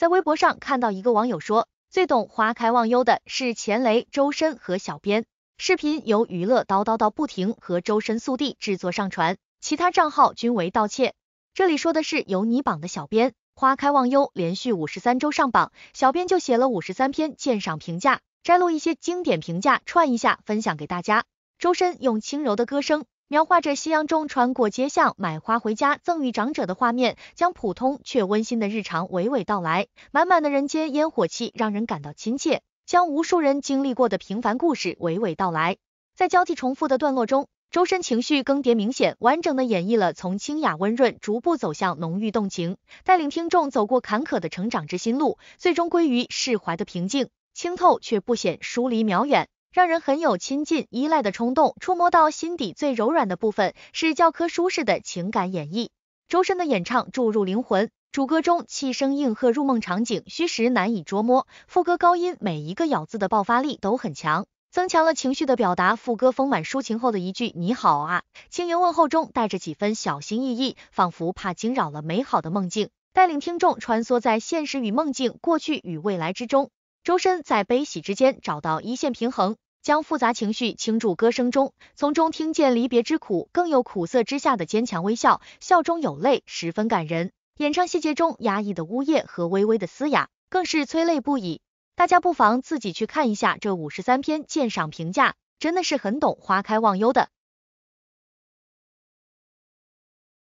在微博上看到一个网友说，最懂花开忘忧的是钱雷、周深和小编。视频由娱乐叨叨叨不停和周深速递制作上传，其他账号均为盗窃。这里说的是有你榜的小编，花开忘忧连续五十三周上榜，小编就写了五十三篇鉴赏评价，摘录一些经典评价串一下分享给大家。周深用轻柔的歌声。描画着夕阳中穿过街巷、买花回家、赠予长者的画面，将普通却温馨的日常娓娓道来，满满的人间烟火气让人感到亲切，将无数人经历过的平凡故事娓娓道来。在交替重复的段落中，周深情绪更迭明显，完整的演绎了从清雅温润逐步走向浓郁动情，带领听众走过坎坷的成长之心路，最终归于释怀的平静，清透却不显疏离渺远。让人很有亲近依赖的冲动，触摸到心底最柔软的部分，是教科书式的情感演绎。周深的演唱注入灵魂，主歌中气声应和入梦场景，虚实难以捉摸。副歌高音每一个咬字的爆发力都很强，增强了情绪的表达。副歌丰满抒情后的一句“你好啊”，轻盈问候中带着几分小心翼翼，仿佛怕惊扰了美好的梦境，带领听众穿梭在现实与梦境、过去与未来之中。周深在悲喜之间找到一线平衡，将复杂情绪倾注歌声中，从中听见离别之苦，更有苦涩之下的坚强微笑，笑中有泪，十分感人。演唱细节中压抑的呜咽和微微的嘶哑，更是催泪不已。大家不妨自己去看一下这五十三篇鉴赏评价，真的是很懂《花开忘忧》的。